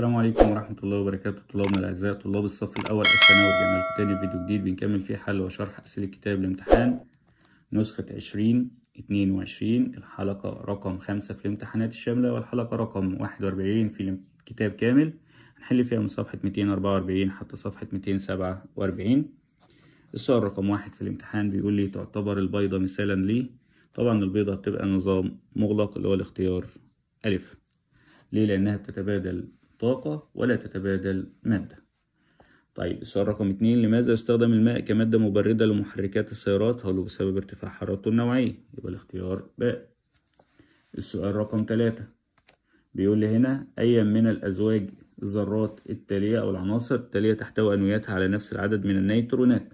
السلام عليكم ورحمة الله وبركاته طلابنا الأعزاء طلاب الصف الأول الثانوي ورجعنا لكم تاني فيديو جديد بنكمل فيه حل وشرح أسئلة كتاب الامتحان نسخة عشرين اتنين وعشرين الحلقة رقم خمسة في الامتحانات الشاملة والحلقة رقم واحد وأربعين في الكتاب كامل هنحل فيها من صفحة ميتين أربعة وأربعين حتى صفحة ميتين سبعة وأربعين السؤال رقم واحد في الامتحان بيقول لي تعتبر البيضة مثالا ليه طبعا البيضة بتبقى نظام مغلق اللي هو الاختيار ألف ليه لأنها بتتبادل طاقة ولا تتبادل مادة طيب السؤال رقم اتنين لماذا يستخدم الماء كمادة مبردة لمحركات السيارات هل بسبب ارتفاع حرارته النوعية يبقى الاختيار ب السؤال رقم تلاتة بيقول لي هنا أي من الأزواج الذرات التالية أو العناصر التالية تحتوي أنويتها على نفس العدد من النيترونات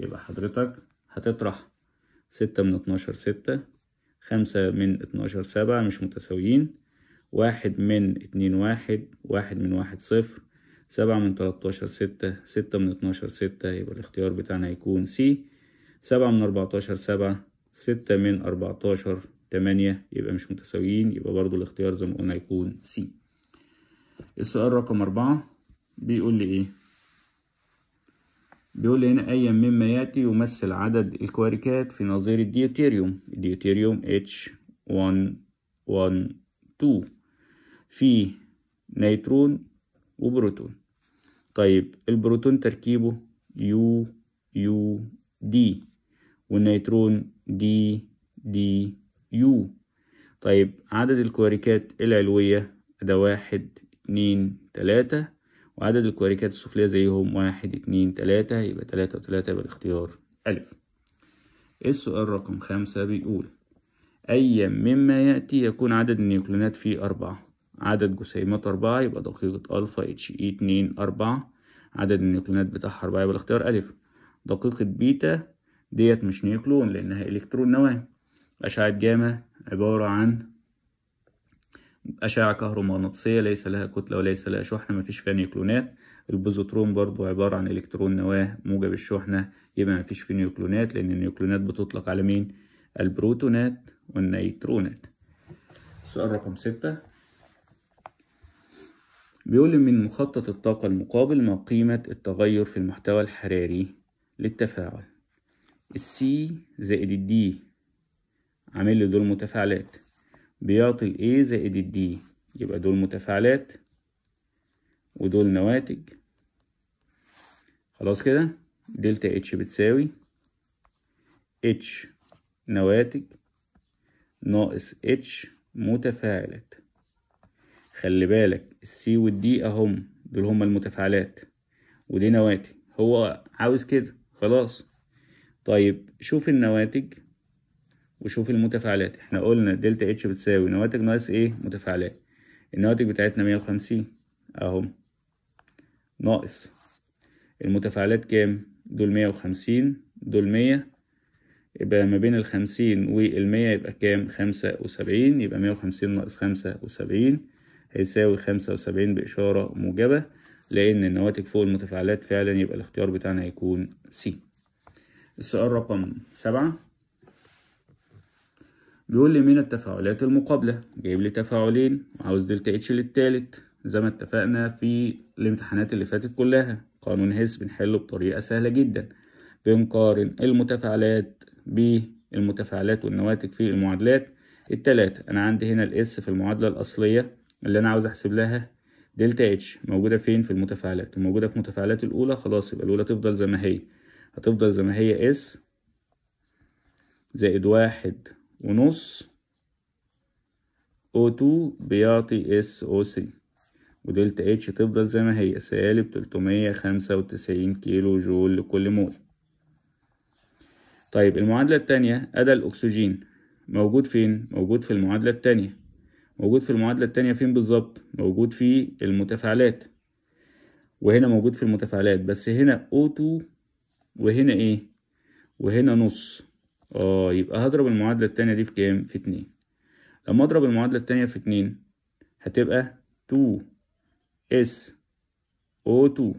يبقى حضرتك هتطرح ستة من اتناشر ستة خمسة من اتناشر سبعة مش متساويين واحد من اتنين واحد واحد من واحد صفر سبعة من تلاتاشر ستة ستة من اتناشر ستة يبقى الاختيار بتاعنا هيكون سي سبعة من اربعتاشر سبعة ستة من اربعتاشر تمانية يبقى مش متساويين يبقى برضو الاختيار زي ما قلنا هيكون سي السؤال رقم أربعة بيقول لي إيه؟ بيقول لي هنا أيا مما يأتي يمثل عدد الكواركات في نظير الديوتيريوم الديوتيريوم H1 1 2 فيه نيترون وبروتون طيب البروتون تركيبه يو يو دي والنيترون دي دي يو طيب عدد الكواركات العلوية ده واحد اتنين تلاتة وعدد الكواركات السفلية زيهم واحد اتنين تلاتة يبقى تلاتة وتلاتة يبقى الاختيار ألف السؤال رقم خمسة بيقول أي مما يأتي يكون عدد النيوكليونات فيه أربعة عدد جسيمات أربعة يبقى دقيقة ألفا اتش اي اتنين أربعة عدد النيوكلونات بتاعها أربعة يبقى الاختيار ألف دقيقة بيتا ديت مش نيوكلون لأنها إلكترون نواة أشعة جاما عبارة عن أشعة كهرومغناطيسية ليس لها كتلة وليس لها شحنة مفيش فيها نيوكلونات البوزوترون برضو عبارة عن إلكترون نواة موجب الشحنة يبقى مفيش فيه نيوكلونات لأن النيوكلونات بتطلق على مين؟ البروتونات والنيترونات السؤال رقم ستة بيقول من مخطط الطاقة المقابل ما قيمة التغير في المحتوى الحراري للتفاعل السي زائد الدي عامل لي دول متفاعلات بيعطي الاي زائد الدي يبقى دول متفاعلات ودول نواتج خلاص كده دلتا اتش بتساوي اتش نواتج ناقص اتش متفاعلات خلي بالك السي والدي اهم دول هما المتفاعلات ودي نواتج هو عاوز كده خلاص طيب شوف النواتج وشوف المتفاعلات احنا قلنا دلتا اتش بتساوي نواتج ناقص ايه متفاعلات النواتج بتاعتنا مية وخمسين اهو ناقص المتفاعلات كام دول مية وخمسين دول مية يبقى ما بين الخمسين والمية يبقى كام خمسة وسبعين يبقى مية وخمسين ناقص خمسة وسبعين هيساوي خمسة وسبعين بإشارة موجبة لأن النواتج فوق المتفاعلات فعلا يبقى الاختيار بتاعنا هيكون سي السؤال رقم سبعة بيقول لي من التفاعلات المقابلة جايب لي تفاعلين وعاوز دلتا اتش للتالت زي ما اتفقنا في الامتحانات اللي فاتت كلها قانون هيس بنحله بطريقة سهلة جدا بنقارن المتفاعلات بالمتفاعلات والنواتج في المعادلات التلاتة أنا عندي هنا الإس في المعادلة الأصلية اللي انا عاوز احسب لها دلتا اتش موجودة فين في المتفاعلات وموجودة في المتفاعلات الأولى خلاص يبقى الأولى تفضل زي ما هي هتفضل زي ما هي اس زائد واحد ونص او تو بيعطي اس او سي ودلتا اتش تفضل زي ما هي سالب تلتمية خمسة وتسعين كيلو جول لكل مول طيب المعادلة التانية ادى الأكسجين موجود فين؟ موجود في المعادلة التانية موجود في المعادلة التانية فين بالظبط موجود في المتفاعلات وهنا موجود في المتفاعلات بس هنا O2 وهنا ايه وهنا نص اه يبقى هضرب المعادلة التانية دي في كام في اتنين لما اضرب المعادلة التانية في اتنين هتبقى 2 اس او 2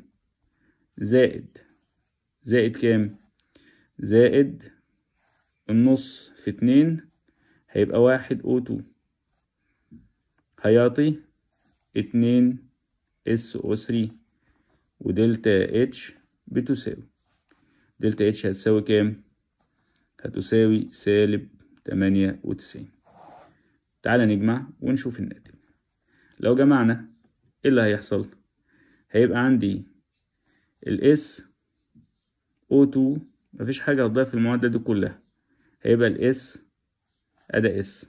زائد زائد كام زائد النص في اتنين هيبقى واحد او 2 هيعطي اتنين اس او ثري ودلتا اتش بتساوي دلتا اتش هتساوي كام؟ هتساوي سالب تمانية وتسعين تعالى نجمع ونشوف الناتج لو جمعنا ايه اللي هيحصل؟ هيبقى عندي الاس او 2 مفيش حاجة هتضيف المعادلة دي كلها هيبقى الاس أدا اس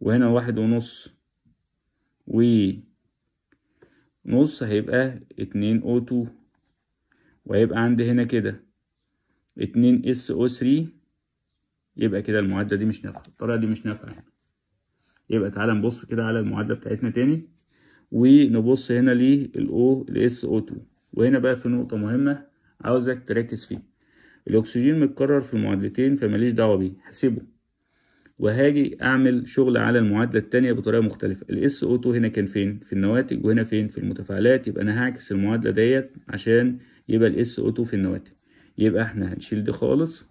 وهنا واحد ونص ونص هيبقى اتنين او تو وهيبقى عندي هنا كده اتنين اس او ثري يبقى كده المعادلة دي مش نافعة الطريقة دي مش نافعة يعني يبقى تعالى نبص كده على المعادلة بتاعتنا تاني ونبص هنا للأو لإس أو 2 وهنا بقى في نقطة مهمة عاوزك تركز فيها الأكسجين متكرر في المعادلتين فماليش دعوة بيه هسيبه وهاجي اعمل شغل على المعادله التانية بطريقه مختلفه الاس او 2 هنا كان فين في النواتج وهنا فين في المتفاعلات يبقى انا هعكس المعادله ديت عشان يبقى الاس او 2 في النواتج يبقى احنا هنشيل دي خالص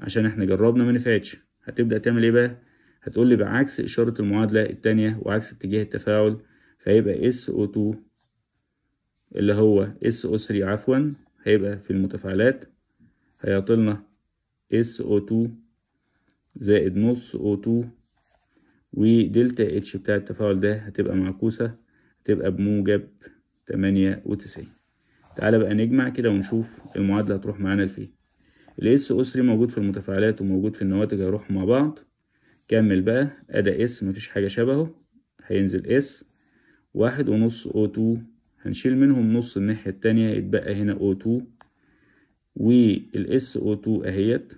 عشان احنا جربنا ما نفعتش هتبدا تعمل ايه بقى هتقول لي بعكس اشاره المعادله التانية وعكس اتجاه التفاعل فيبقى اس او 2 اللي هو اس او 3 عفوا هيبقى في المتفاعلات هيعطلنا اس او 2 زائد نص O2 ودلتا اتش بتاع التفاعل ده هتبقى معكوسة هتبقى بموجب تمانية وتسعين تعالى بقى نجمع كده ونشوف المعادلة هتروح معانا لفين ال SO3 موجود في المتفاعلات وموجود في النواتج هيروحوا مع بعض كمل بقى أدا S مفيش حاجة شبهه هينزل S واحد ونص O2 هنشيل منهم نص الناحية التانية يتبقى هنا O2 وال SO2 أهيت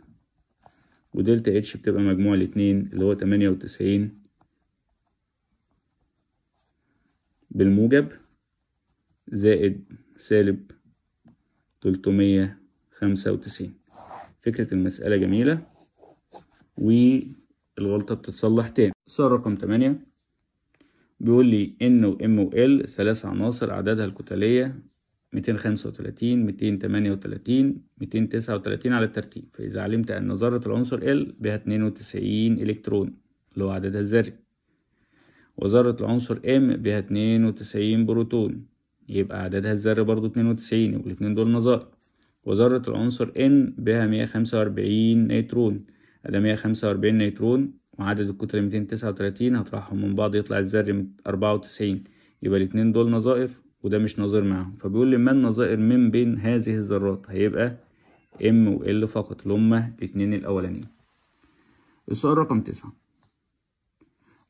ودلتا اتش بتبقى مجموع الاتنين اللي هو تمانية وتسعين بالموجب زائد سالب تلتمية خمسة وتسعين فكرة المسألة جميلة والغلطة بتتصلح تاني السؤال رقم تمانية بيقول لي ان وام وال ثلاث عناصر اعدادها الكتلية 235 238 239 على الترتيب فإذا علمت أن ذرة العنصر L بها 92 إلكترون اللي هو عددها الذري وذرة العنصر M بها 92 بروتون يبقى عددها الذري برضو 92 يبقى الاتنين دول نظائر وذرة العنصر N بها 145 نيترون خمسة 145 نيترون وعدد الكتلة 239 هطرحهم من بعض يطلع الذري 94 يبقى الاتنين دول نظائر وده مش نظير معاهم فبيقول لي ما النظائر من بين هذه الذرات هيبقى ام و ال فقط اللي هما الاتنين الاولانيين السؤال رقم تسعة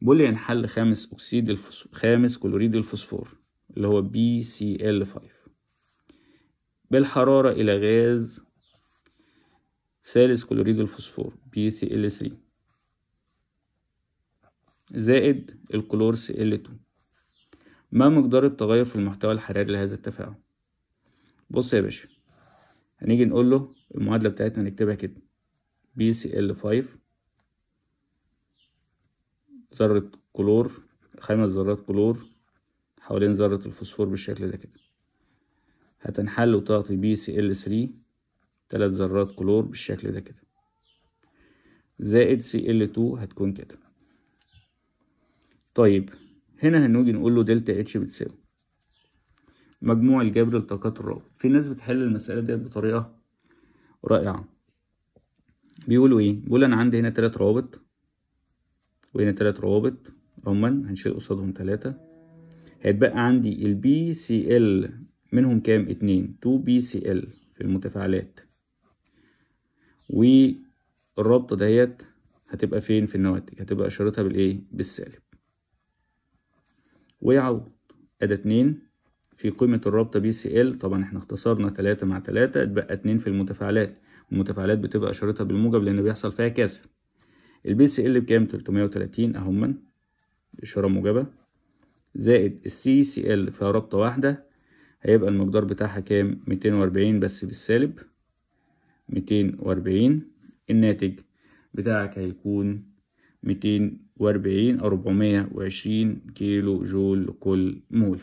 بيقول لي ينحل خامس اكسيد الفوسفور خامس كلوريد الفوسفور اللي هو بي سي ال 5 بالحرارة الى غاز ثالث كلوريد الفوسفور بي سي ال 3 زائد الكلور سي ال 2 ما مقدار التغير في المحتوى الحراري لهذا التفاعل بص يا باشا هنيجي نقول له المعادلة بتاعتنا نكتبها كده BCl5 ذرة كلور خمس ذرات كلور حوالين ذرة الفوسفور بالشكل ده كده هتنحل وتعطي بي سي ال 3 تلات ذرات كلور بالشكل ده كده زائد سي ال 2 هتكون كده طيب هنا هنيجي نقول له دلتا اتش بتساوي مجموع الجبر لطاقات الرابط في ناس بتحل المسألة ديت بطريقة رائعة بيقولوا ايه بيقول انا عندي هنا تلات روابط وهنا تلات روابط هما هنشيل قصادهم تلاتة هيتبقى عندي البي سي ال منهم كام اتنين تو بي سي ال في المتفاعلات والرابطة ديت هتبقى فين في النواتج هتبقى اشارتها بالايه بالسالب ويعوض ادي اتنين في قيمة الرابطة بي سي ال طبعا احنا اختصرنا تلاتة مع تلاتة اتبقى اتنين في المتفاعلات المتفاعلات بتبقى اشارتها بالموجب لان بيحصل فيها كسر البي سي ال بكام 330 اهما اشارة موجبة زائد السي سي ال فيها رابطة واحدة هيبقى المقدار بتاعها كام 240 بس بالسالب 240 الناتج بتاعك هيكون 240 اربعمية 420 كيلو جول لكل مول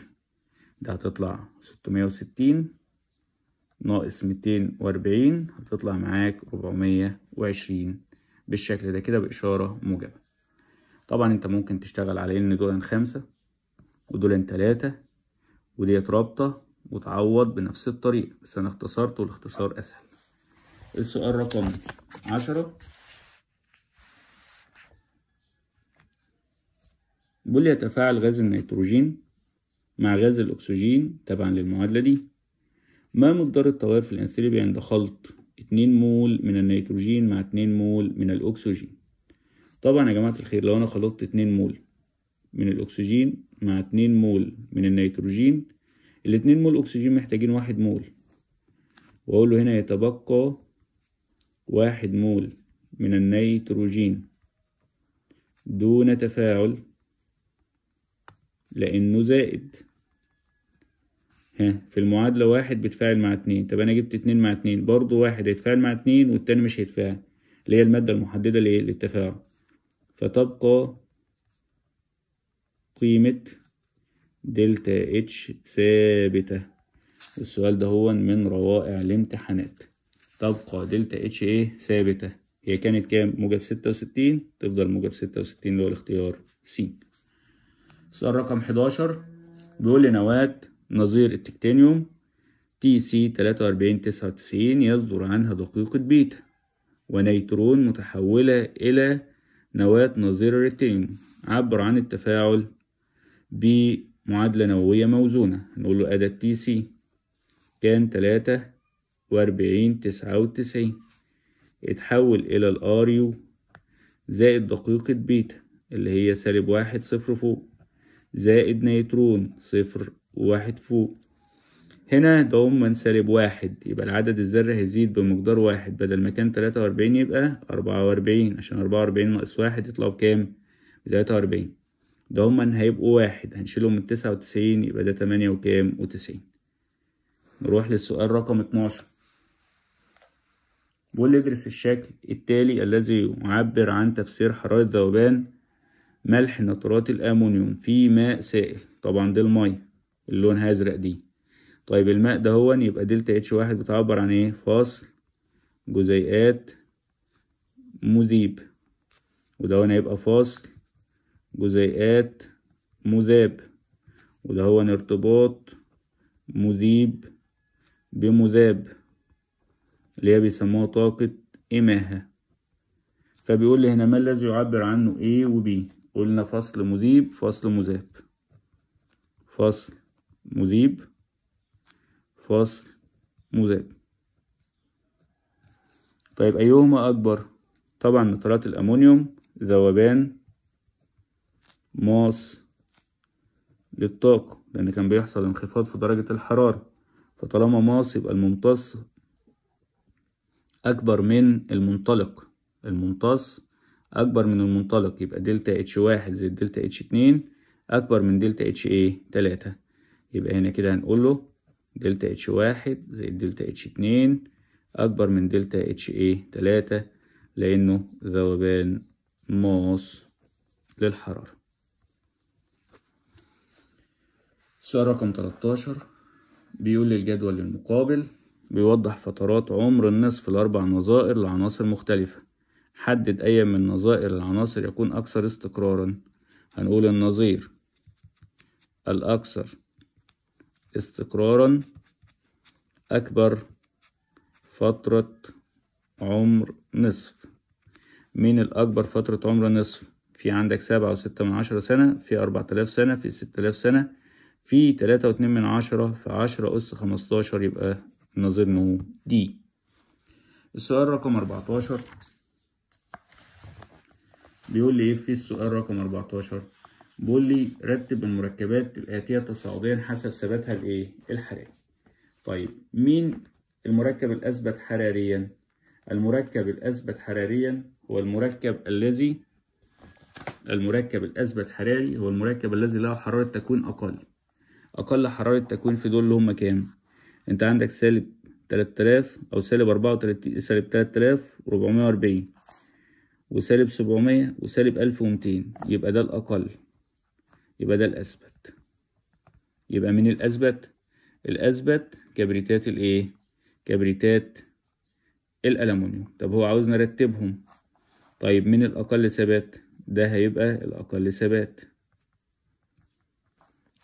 ده هتطلع 660 ناقص 240 هتطلع معاك 420 بالشكل ده كده بإشارة موجبة طبعا انت ممكن تشتغل على ان دول خمسة ودول تلاتة وديت رابطة وتعوض بنفس الطريقة بس انا اختصرت والاختصار اسهل السؤال رقم عشرة بيقول لي يتفاعل غاز النيتروجين مع غاز الأكسجين تبعا للمعادلة دي ما مقدار التغير في الأنسيلبيا عند خلط 2 مول من النيتروجين مع 2 مول من الأكسجين طبعا يا جماعة الخير لو أنا خلطت 2 مول من الأكسجين مع 2 مول من النيتروجين ال 2 مول أكسجين محتاجين 1 مول وأقول له هنا يتبقى 1 مول من النيتروجين دون تفاعل لأنه زائد ها في المعادلة واحد بيتفاعل مع اتنين طب أنا جبت اتنين مع اتنين برضه واحد هيتفاعل مع اتنين والتاني مش هيتفاعل اللي هي المادة المحددة للتفاعل فتبقى قيمة دلتا اتش ثابتة السؤال ده هو من روائع الامتحانات تبقى دلتا اتش ايه ثابتة هي كانت كام موجب ستة وستين تفضل موجب ستة وستين اللي هو الاختيار سي سؤال رقم 11 بيقول لي نواة نظير التكتانيوم تي سي 4399 يصدر عنها دقيقة بيتا ونيترون متحولة إلى نواة نظير الريتينيوم عبر عن التفاعل بمعادلة نووية موزونة نقول له أداة تي سي كان تلاتة وأربعين تسعة وتسعين اتحول إلى الآريو زائد دقيقة بيتا اللي هي سالب واحد صفر فوق زائد نيترون صفر وواحد فوق هنا ده منسلب واحد يبقى العدد الذري هيزيد بمقدار واحد بدل ما كان تلاتة وأربعين يبقى أربعة وأربعين عشان أربعة وأربعين ناقص واحد يطلعوا بكام؟ بتلاتة وأربعين ده هما هيبقوا واحد هنشيلهم من تسعة وتسعين يبقى ده تمانية وكام وتسعين نروح للسؤال رقم اتناشر بيقول ادرس الشكل التالي الذي يعبر عن تفسير حرارة ذوبان ملح نترات الأمونيوم في ماء سائل طبعا دي المية اللونها أزرق دي طيب الماء ده هو يبقى دلتا اتش واحد بتعبر عن ايه فاصل جزيئات مذيب وده هو يبقى فاصل جزيئات مذاب وده هو ارتباط مذيب بمذاب اللي هي بيسموها طاقة إماها فبيقول لي هنا ما الذي يعبر عنه A و B قلنا فصل مذيب فصل مذاب فصل مذيب فصل مذاب طيب أيهما أكبر؟ طبعا نترات الأمونيوم ذوبان ماس للطاقة لأن كان بيحصل انخفاض في درجة الحرارة فطالما ماس يبقى الممتص أكبر من المنطلق الممتص اكبر من المنطلق يبقى دلتا اتش واحد زائد دلتا اتش اتنين اكبر من دلتا اتش ايه تلاتة يبقى هنا كده هنقول له دلتا اتش واحد زائد دلتا اتش اتنين اكبر من دلتا اتش ايه تلاتة لانه ذوبان ماس للحرارة سؤال رقم 13 بيقول لي الجدول المقابل بيوضح فترات عمر النصف الأربع نظائر لعناصر مختلفة حدد أي من نظائر العناصر يكون أكثر استقرارا هنقول النظير الأكثر استقرارا أكبر فترة عمر نصف مين الأكبر فترة عمر نصف في عندك سبعة وستة من عشرة سنة في أربعة آلاف سنة في ستة آلاف سنة في تلاتة واتنين من عشرة في عشرة أس خمستاشر يبقى نظير نمو دي السؤال رقم أربعتاشر بيقول لي ايه في السؤال رقم 14 بيقول لي رتب المركبات الاتيه تصاعديا حسب ثباتها الايه الحراري طيب مين المركب الاثبت حراريا المركب الاثبت حراريا هو المركب الذي المركب الاثبت حراري هو المركب الذي له حراره تكوين اقل اقل حراره تكوين في دول اللي هم كام انت عندك سالب 3000 او سالب 34 سالب 3440 وسالب 700 وسالب 1200 يبقى ده الأقل يبقى ده الأثبت يبقى من الأثبت الأثبت كبريتات الإيه؟ كبريتات الألمونيوم طب هو عاوز نرتبهم طيب من الأقل ثبات ده هيبقى الأقل ثبات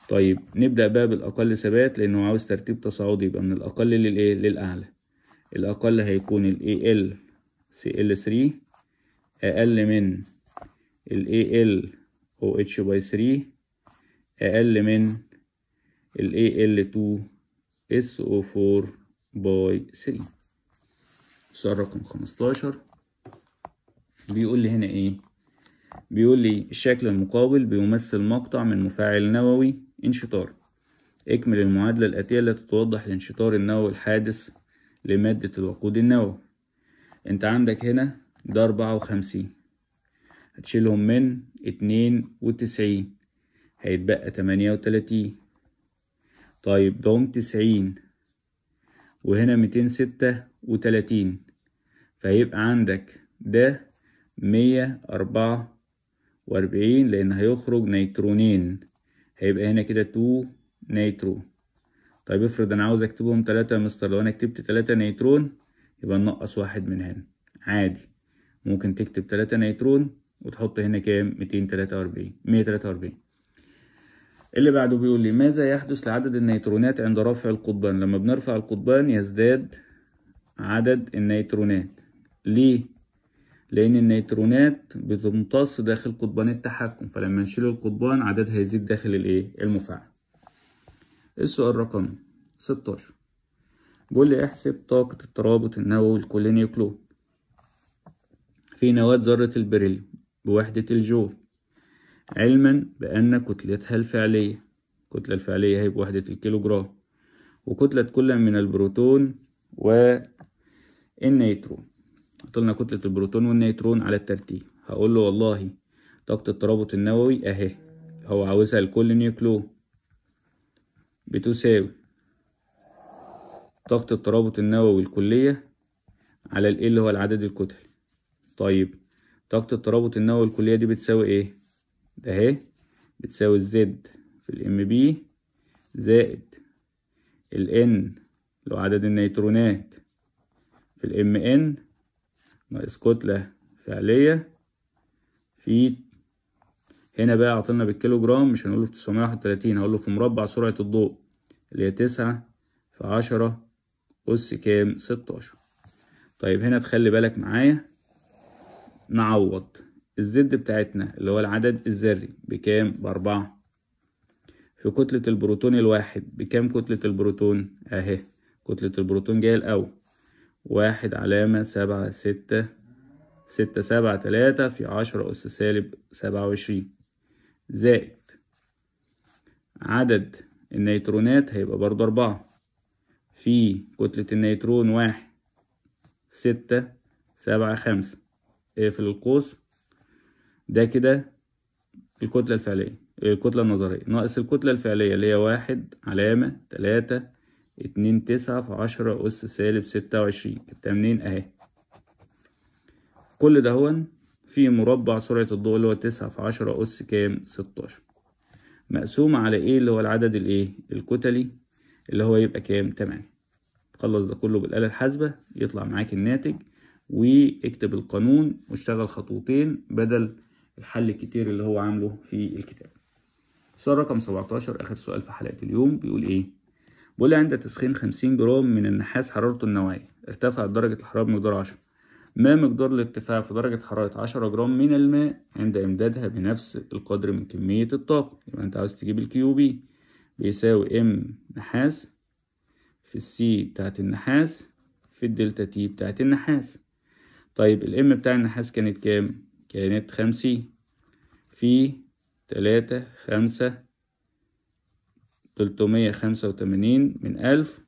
طيب نبدأ بقى بالأقل ثبات لأنه عاوز ترتيب تصاعدي يبقى من الأقل للإيه؟ للأعلى الأقل هيكون الـ AL CL3 اقل من ال ALOH باي 3 اقل من ال AL2SO4 باي 3 السؤال رقم 15 بيقول لي هنا ايه بيقول لي الشكل المقابل بيمثل مقطع من مفاعل نووي انشطار اكمل المعادلة الآتية التي توضح الانشطار النووي الحادث لمادة الوقود النووي انت عندك هنا ده أربعة وخمسين هتشيلهم من اتنين وتسعين هيتبقى تمانية وتلاتين طيب دهم تسعين وهنا ميتين ستة وتلاتين فهيبقى عندك ده مية أربعة وأربعين لأن هيخرج نيترونين هيبقى هنا كده تو نيترو طيب افرض أنا عاوز أكتبهم تلاتة يا مستر لو أنا كتبت تلاتة نيترون يبقى ننقص واحد من هنا عادي ممكن تكتب تلاتة نيترون وتحط هنا كام ميتين تلاتة وأربعين مية تلاتة وأربعين اللي بعده بيقول لي ماذا يحدث لعدد النيترونات عند رفع القضبان لما بنرفع القضبان يزداد عدد النيترونات ليه لان النيترونات بتمتص داخل قضبان التحكم فلما نشيل القضبان عددها يزيد داخل الايه المفاعل السؤال رقم 16 بيقول لي احسب طاقة الترابط النووي نيوكلون في نواة ذرة البريليوم بوحدة الجول علما بأن كتلتها الفعلية الكتلة الفعلية هي بوحدة جرام وكتلة كل من البروتون والنيترون قلنا كتلة البروتون والنيترون على الترتيب هقول له والله طاقة الترابط النووي أهي هو عاوزها لكل نيوكلو بتساوي طاقة الترابط النووي الكلية على ال اللي هو العدد الكتل طيب طاقة الترابط النووي الكلية دي بتساوي ايه؟ ده اهي بتساوي الزد في الام بي زائد الان لو عدد النيترونات في الام ان ناقص كتلة فعلية في هنا بقى عطلنا بالكيلو جرام مش هنقوله في تسعمية واحد وتلاتين هقوله في مربع سرعة الضوء اللي هي تسعة في عشرة أس كام ستاشر طيب هنا تخلي بالك معايا نعوض الزد بتاعتنا اللي هو العدد الذري بكام بأربعة في كتلة البروتون الواحد بكام كتلة البروتون اهي كتلة البروتون جاية الأول واحد علامة سبعة ستة ستة سبعة تلاتة في عشرة أس سالب سبعة وعشرين زائد عدد النيترونات هيبقى برضو أربعة في كتلة النيترون واحد ستة سبعة خمسة إيه، في القوس ده كده الكتلة الفعلية إيه، الكتلة النظرية ناقص الكتلة الفعلية اللي هي واحد علامة تلاتة اتنين تسعة في عشرة أس سالب ستة وعشرين جبتها منين أهي كل ده هون في مربع سرعة الضوء اللي هو تسعة في عشرة أس كام ستاشر مقسومة على إيه اللي هو العدد الإيه الكتلي اللي هو يبقى كام تمانية تخلص ده كله بالآلة الحاسبة يطلع معاك الناتج واكتب القانون واشتغل خطوتين بدل الحل الكتير اللي هو عامله في الكتاب سؤال رقم 17 اخر سؤال في حلقه اليوم بيقول ايه بيقول عند تسخين 50 جرام من النحاس حرارته النوعيه ارتفعت درجه الحراره بمقدار 10 ما مقدار الارتفاع في درجة حرارة عشرة جرام من الماء عند إمدادها بنفس القدر من كمية الطاقة يبقى أنت عاوز تجيب الكيو بي بيساوي إم نحاس في السي بتاعت النحاس في الدلتا تي بتاعت النحاس طيب الام بتاع النحاس كانت كام كانت خمسين في تلاتة خمسة تلتمية خمسة وتمانين من ألف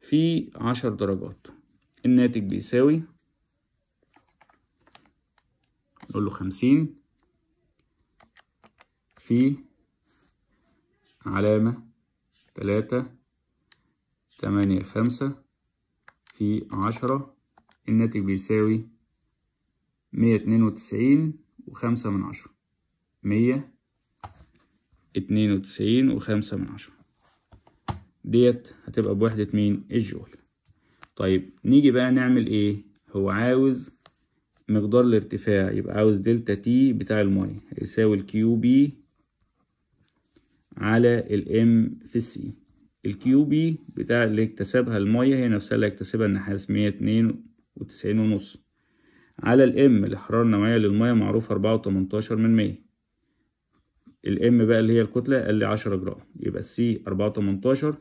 في عشر درجات الناتج بيساوي نقول له خمسين في علامة تلاتة تمانية خمسة في عشرة الناتج بيساوي مية اتنين وتسعين وخمسة من عشرة مية اتنين وتسعين وخمسة من عشرة ديت هتبقى بوحدة مين الجول طيب نيجي بقى نعمل ايه هو عاوز مقدار الارتفاع يبقى عاوز دلتا تي بتاع المية يساوي الكيو بي على الام في السي الكيو بي بتاع اللي اكتسبها المية هي نفسها اللي اكتسبها النحاس مية اتنين وتسعين ونص على الام الحرارة النوعية للمية معروفة أربعة وتمنتاشر من مية الام بقى اللي هي الكتلة قال لي عشرة جرام يبقى السي أربعة وتمنتاشر